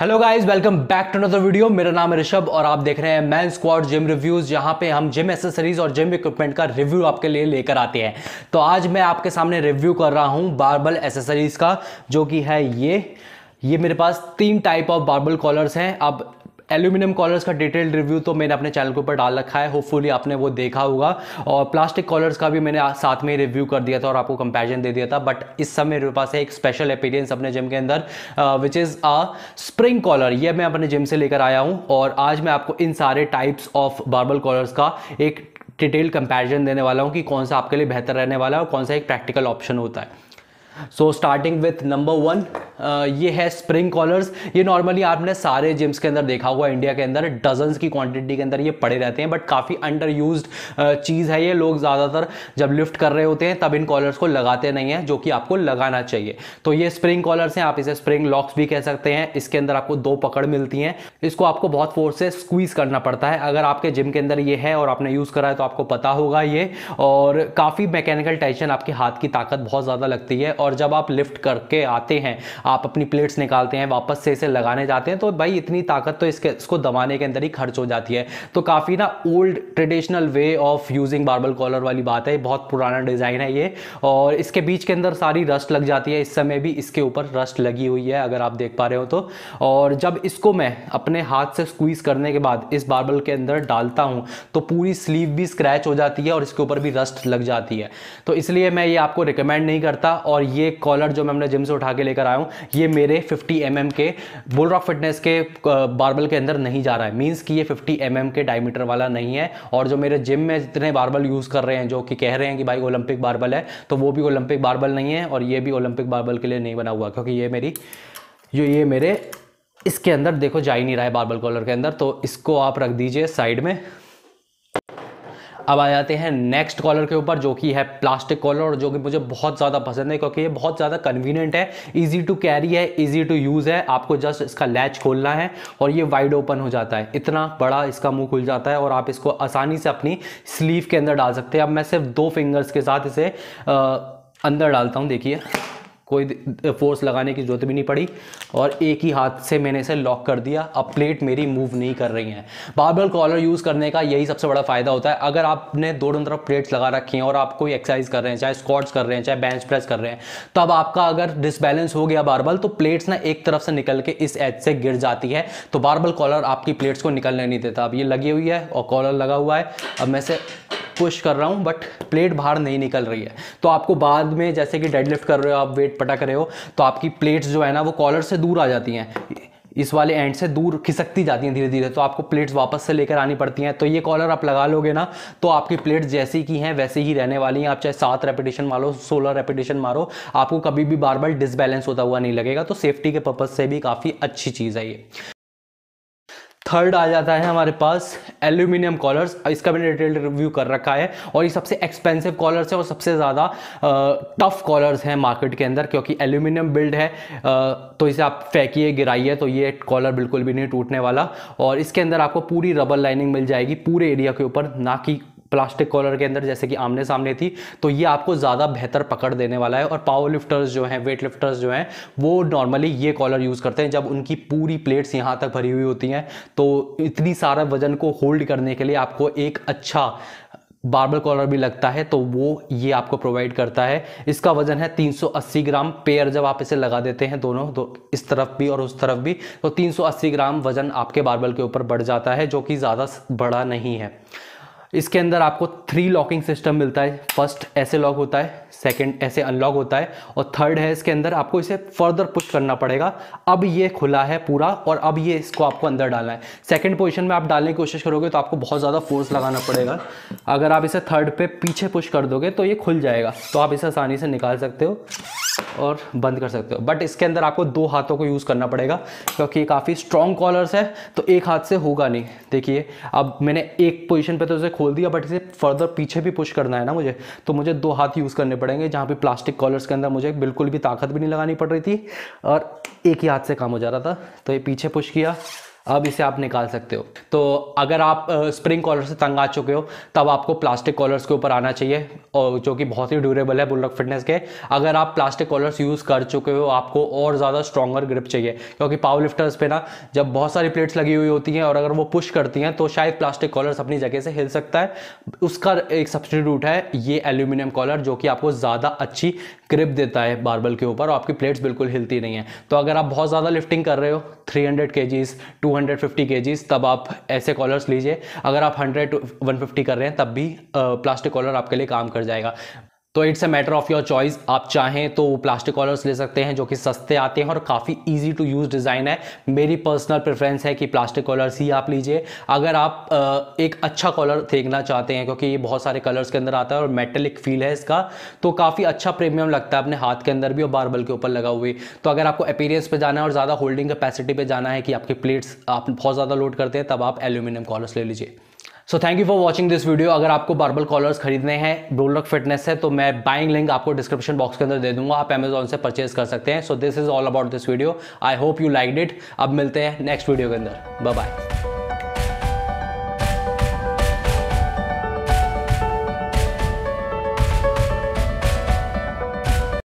hello guys welcome back to another video मेरा नाम है ऋषभ और आप देख रहे हैं मैन स्क्वाड जिम रिव्यूज़ यहां पे हम जिम एसेसरीज और जिम इक्विपमेंट का रिव्यू आपके लिए लेकर आते हैं तो आज मैं आपके सामने रिव्यू कर रहा हूं बारबल एसेसरीज का जो कि है ये ये मेरे पास तीन टाइप ऑफ बारबल कॉलर्स हैं अब एल्यूमिनियम कॉलर्स का डिटेल रिव्यू तो मैंने अपने चैनल के ऊपर डाल रखा है होपफुली आपने वो देखा होगा और प्लास्टिक कॉलर्स का भी मैंने साथ में रिव्यू कर दिया था और आपको कंपेरिजन दे दिया था बट इस समय मेरे पास है एक स्पेशल अपीरियंस अपने जिम के अंदर which is a spring collar ये मैं अपने जिम से लेकर आया हूँ और आज मैं आपको इन सारे टाइप्स ऑफ बार्बल कॉलर्स का एक डिटेल कंपेरिजन देने वाला हूँ कि कौन सा आपके लिए बेहतर रहने वाला है और कौन सा एक प्रैक्टिकल ऑप्शन होता है so starting with number one ये है स्प्रिंग कॉलर्स ये नॉर्मली आपने सारे जिम्स के अंदर देखा हुआ इंडिया के अंदर डजन्स की क्वांटिटी के अंदर ये पड़े रहते हैं बट काफ़ी अंडर यूज चीज़ है ये लोग ज़्यादातर जब लिफ्ट कर रहे होते हैं तब इन कॉलर्स को लगाते नहीं हैं जो कि आपको लगाना चाहिए तो ये स्प्रिंग कॉलर्स हैं आप इसे स्प्रिंग लॉक्स भी कह सकते हैं इसके अंदर आपको दो पकड़ मिलती हैं इसको आपको बहुत फोर्स से स्क्वीज़ करना पड़ता है अगर आपके जिम के अंदर ये है और आपने यूज़ करा है तो आपको पता होगा ये और काफ़ी मैकेनिकल टेंशन आपके हाथ की ताकत बहुत ज़्यादा लगती है और जब आप लिफ्ट करके आते हैं आप अपनी प्लेट्स निकालते हैं वापस से इसे लगाने जाते हैं तो भाई इतनी ताकत तो इसके इसको दबाने के अंदर ही खर्च हो जाती है तो काफ़ी ना old traditional way of using barbell collar वाली बात है बहुत पुराना डिज़ाइन है ये और इसके बीच के अंदर सारी रस्ट लग जाती है इस समय भी इसके ऊपर रस्ट लगी हुई है अगर आप देख पा रहे हो तो और जब इसको मैं अपने हाथ से स्क्वीज़ करने के बाद इस बार्बल के अंदर डालता हूँ तो पूरी स्लीव भी स्क्रैच हो जाती है और इसके ऊपर भी रस्ट लग जाती है तो इसलिए मैं ये आपको रिकमेंड नहीं करता और ये कॉलर जो मैं अपने जिम से उठा के लेकर आया हूँ ये मेरे 50 एम mm के बुल रॉक फिटनेस के बारबल के अंदर नहीं जा रहा है मीन्स कि ये 50 एम mm के डायमीटर वाला नहीं है और जो मेरे जिम में जितने बारबल यूज़ कर रहे हैं जो कि कह रहे हैं कि भाई ओलंपिक बारबल है तो वो भी ओलंपिक बारबल नहीं है और ये भी ओलंपिक बारबल के लिए नहीं बना हुआ क्योंकि ये मेरी जो ये मेरे इसके अंदर देखो जा ही नहीं रहा है बारबल कॉलर के अंदर तो इसको आप रख दीजिए साइड में अब आ जाते हैं नेक्स्ट कॉलर के ऊपर जो कि है प्लास्टिक कॉलर और जो कि मुझे बहुत ज़्यादा पसंद है क्योंकि ये बहुत ज़्यादा कन्वीनियंट है ईजी टू कैरी है ईजी टू यूज़ है आपको जस्ट इसका लैच खोलना है और ये वाइड ओपन हो जाता है इतना बड़ा इसका मुंह खुल जाता है और आप इसको आसानी से अपनी स्लीव के अंदर डाल सकते हैं अब मैं सिर्फ दो फिंगर्स के साथ इसे आ, अंदर डालता हूँ देखिए कोई फोर्स लगाने की ज़रूरत भी नहीं पड़ी और एक ही हाथ से मैंने इसे लॉक कर दिया अब प्लेट मेरी मूव नहीं कर रही है बारबल कॉलर यूज़ करने का यही सबसे बड़ा फ़ायदा होता है अगर आपने दोनों तरफ प्लेट्स लगा रखी हैं और आप कोई एक्सरसाइज कर रहे हैं चाहे स्कॉट्स कर रहे हैं चाहे बेंच प्रेस कर रहे हैं तो अब आपका अगर डिसबैलेंस हो गया बारबल तो प्लेट्स ना एक तरफ से निकल के इस एज से गिर जाती है तो बारबल कॉलर आपकी प्लेट्स को निकलने नहीं देता अब ये लगी हुई है और कॉलर लगा हुआ है अब मैं से पुश कर रहा हूँ बट प्लेट बाहर नहीं निकल रही है तो आपको बाद में जैसे कि डेडलिफ्ट कर रहे हो आप वेट पटक रहे हो तो आपकी प्लेट्स जो है ना वो कॉलर से दूर आ जाती हैं इस वाले एंड से दूर खिसकती जाती हैं धीरे धीरे तो आपको प्लेट्स वापस से लेकर आनी पड़ती हैं तो ये कॉलर आप लगा लोगे ना तो आपकी प्लेट्स जैसी की हैं वैसे ही रहने वाली हैं आप चाहे सात रेपिटेशन मारो सोलह रेपिटेशन मारो आपको कभी भी बार बार डिसबैलेंस होता हुआ नहीं लगेगा तो सेफ्टी के पर्पज़ से भी काफ़ी अच्छी चीज़ है ये थर्ड आ जाता है हमारे पास एल्यूमिनियम कॉलर्स इसका मैंने डिटेल रिव्यू कर रखा है और ये सबसे एक्सपेंसिव कॉलर्स है और सबसे ज़्यादा टफ कॉलर्स हैं मार्केट के अंदर क्योंकि एल्यूमिनियम बिल्ड है आ, तो इसे आप फेंकिए गिराइए तो ये कॉलर बिल्कुल भी नहीं टूटने वाला और इसके अंदर आपको पूरी रबर लाइनिंग मिल जाएगी पूरे एरिया के ऊपर ना कि प्लास्टिक कॉलर के अंदर जैसे कि आमने सामने थी तो ये आपको ज़्यादा बेहतर पकड़ देने वाला है और पावर लिफ्टर्स जो हैं वेट लिफ्टर्स जो हैं वो नॉर्मली ये कॉलर यूज़ करते हैं जब उनकी पूरी प्लेट्स यहाँ तक भरी हुई होती हैं तो इतनी सारा वजन को होल्ड करने के लिए आपको एक अच्छा बार्बल कॉलर भी लगता है तो वो ये आपको प्रोवाइड करता है इसका वजन है 380 ग्राम पेयर जब आप इसे लगा देते हैं दोनों दो तो इस तरफ भी और उस तरफ भी तो 380 ग्राम वजन आपके बार्बल के ऊपर बढ़ जाता है जो कि ज़्यादा बड़ा नहीं है इसके अंदर आपको थ्री लॉकिंग सिस्टम मिलता है फर्स्ट ऐसे लॉक होता है सेकंड ऐसे अनलॉक होता है और थर्ड है इसके अंदर आपको इसे फर्दर पुश करना पड़ेगा अब ये खुला है पूरा और अब ये इसको आपको अंदर डालना है सेकंड पोजीशन में आप डालने की कोशिश करोगे तो आपको बहुत ज़्यादा फोर्स लगाना पड़ेगा अगर आप इसे थर्ड पर पीछे पुश कर दोगे तो ये खुल जाएगा तो आप इसे आसानी से निकाल सकते हो और बंद कर सकते हो बट इसके अंदर आपको दो हाथों को यूज़ करना पड़ेगा क्योंकि ये काफ़ी स्ट्रॉन्ग कॉलर्स है तो एक हाथ से होगा नहीं देखिए अब मैंने एक पोजीशन पे तो इसे खोल दिया बट इसे फर्दर पीछे भी पुश करना है ना मुझे तो मुझे दो हाथ यूज़ करने पड़ेंगे जहाँ पे प्लास्टिक कॉलर्स के अंदर मुझे बिल्कुल भी ताकत भी नहीं लगानी पड़ रही थी और एक ही हाथ से काम हो जा रहा था तो ये पीछे पुश किया अब इसे आप निकाल सकते हो तो अगर आप स्प्रिंग कॉलर से तंग आ चुके हो तब आपको प्लास्टिक कॉलर्स के ऊपर आना चाहिए और जो कि बहुत ही ड्यूरेबल है बुलरक फिटनेस के अगर आप प्लास्टिक कॉलर्स यूज़ कर चुके हो आपको और ज़्यादा स्ट्रॉगर ग्रिप चाहिए क्योंकि पावर लिफ्टर्स पे ना जब बहुत सारी प्लेट्स लगी हुई होती हैं और अगर वो पुश करती हैं तो शायद प्लास्टिक कॉलर्स अपनी जगह से हिल सकता है उसका एक सब्सटीट्यूट है ये एल्यूमिनियम कॉलर जो कि आपको ज़्यादा अच्छी ग्रिप देता है बारबल के ऊपर और आपकी प्लेट्स बिल्कुल हिलती नहीं है तो अगर आप बहुत ज़्यादा लिफ्टिंग कर रहे हो थ्री हंड्रेड के जीज़ टू 250 केजीज फिफ्टी के जीज तब आप ऐसे कॉलर्स लीजिए अगर आप हंड्रेड वन फिफ्टी कर रहे हैं तब भी प्लास्टिक कॉलर आपके लिए काम कर जाएगा तो it's a matter of your choice आप चाहें तो वो प्लास्टिक कॉलर्स ले सकते हैं जो कि सस्ते आते हैं और काफ़ी इजी टू यूज़ डिज़ाइन है मेरी पर्सनल प्रेफरेंस है कि प्लास्टिक कॉलर्स ही आप लीजिए अगर आप एक अच्छा कॉलर देखना चाहते हैं क्योंकि ये बहुत सारे कलर्स के अंदर आता है और मेटेलिक फील है इसका तो काफ़ी अच्छा प्रीमियम लगता है अपने हाथ के अंदर भी और बारबल के ऊपर लगा हुए तो अगर आपको अपीरियंस पर जाना है और ज़्यादा होल्डिंग कैपेसिटी पर जाना है कि आपकी प्लेट्स आप बहुत ज़्यादा लोड करते हैं तब आप एल्यूमिनियम कॉलर्स ले लीजिए so thank you for watching this video अगर आपको बार्बल कॉलर्स खरीदने हैं ब्रोलक फिटनेस है तो मैं बाइंग लिंक आपको डिस्क्रिप्शन बॉक्स के अंदर दे दूंगा आप अमेजोन से परचेज कर सकते हैं so this is all about this video I hope you like it अब मिलते हैं नेक्स्ट वीडियो के अंदर बाय बाय